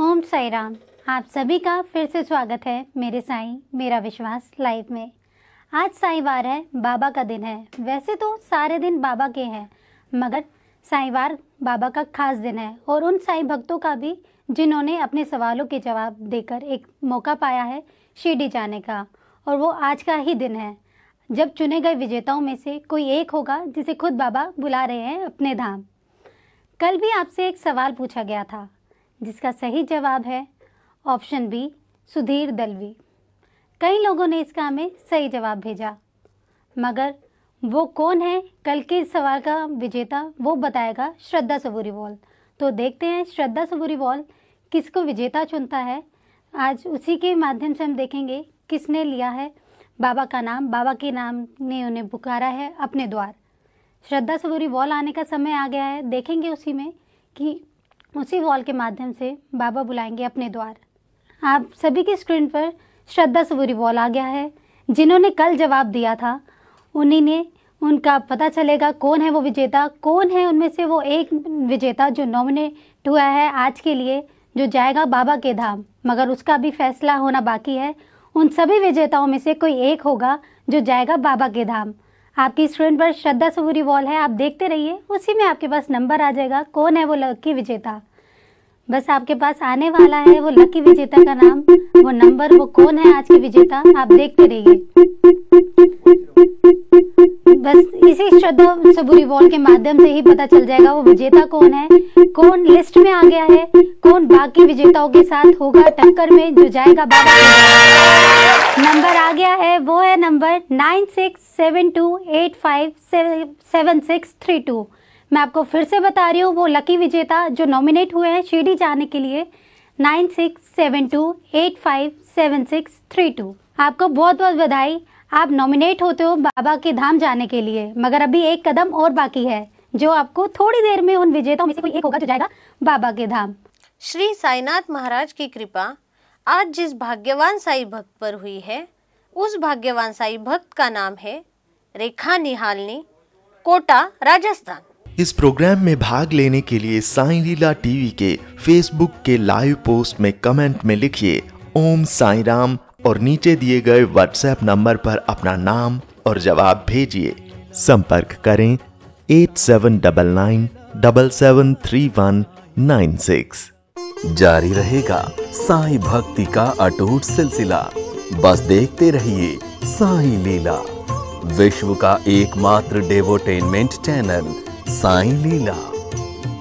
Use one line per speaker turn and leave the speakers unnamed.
ओम साई राम आप सभी का फिर से स्वागत है मेरे साई मेरा विश्वास लाइव में आज साईवार है बाबा का दिन है वैसे तो सारे दिन बाबा के हैं मगर साईवार बाबा का खास दिन है और उन साई भक्तों का भी जिन्होंने अपने सवालों के जवाब देकर एक मौका पाया है शिरडी जाने का और वो आज का ही दिन है जब चुने गए विजेताओं में से कोई एक होगा जिसे खुद बाबा बुला रहे हैं अपने धाम कल भी आपसे एक सवाल पूछा गया था जिसका सही जवाब है ऑप्शन बी सुधीर दलवी कई लोगों ने इसका हमें सही जवाब भेजा मगर वो कौन है कल के इस सवाल का विजेता वो बताएगा श्रद्धा सबूरी बॉल तो देखते हैं श्रद्धा सबूरी सबूरीवाल किसको विजेता चुनता है आज उसी के माध्यम से हम देखेंगे किसने लिया है बाबा का नाम बाबा के नाम ने उन्हें पुकारा है अपने द्वार श्रद्धा सबूरी बॉल आने का समय आ गया है देखेंगे उसी में कि उसी वॉल के माध्यम से बाबा बुलाएंगे अपने द्वार आप सभी की स्क्रीन पर श्रद्धा सबूरी वॉल आ गया है जिन्होंने कल जवाब दिया था उन्हीं ने उनका पता चलेगा कौन है वो विजेता कौन है उनमें से वो एक विजेता जो नॉमिनेट हुआ है आज के लिए जो जाएगा बाबा के धाम मगर उसका भी फैसला होना बाकी है उन सभी विजेताओं में से कोई एक होगा जो जाएगा बाबा के धाम आपकी स्क्रीन पर श्रद्धा सबूरी वॉल है आप देखते रहिए उसी में आपके पास नंबर आ जाएगा कौन है वो लकी विजेता बस आपके पास आने वाला है वो लकी विजेता का नाम वो नंबर वो कौन है आज के विजेता आप देखते रहिए बस इसी श्रद्धा सबूरी वॉल के माध्यम से ही पता चल जाएगा वो विजेता कौन है कौन लिस्ट में आ गया है कौन बाकी विजेताओं के साथ होगा टक्कर में जो जाएगा नंबर आ गया है वो है number nine six seven two eight five seven six three two मैं आपको फिर से बता रही हूँ वो लकी विजेता जो नॉमिनेट हुए हैं शिरडी जाने के लिए nine six seven two eight five seven six three two आपको बहुत बहुत बधाई आप नॉमिनेट होते हो बाबा के धाम जाने के लिए मगर अभी एक कदम और बाकी है जो आपको थोड़ी देर में उन विजेताओं में से कोई एक होगा जो जाएगा बाबा के धाम श्री साईनाथ महाराज की कृपा आज जिस भाग्यवान साई भक्त पर हुई है उस भाग्यवान साई भक्त का नाम है रेखा निहालनी कोटा राजस्थान
इस प्रोग्राम में भाग लेने के लिए साई लीला टीवी के फेसबुक के लाइव पोस्ट में कमेंट में लिखिए ओम साई राम और नीचे दिए गए व्हाट्सएप नंबर पर अपना नाम और जवाब भेजिए संपर्क करें eight seven double nine double seven three one nine six जारी रहेगा साई भक्ति का अटूट सिलसिला बस देखते रहिए साई लीला विश्व का एकमात्र डेवोटेनमेंट चैनल साई लीला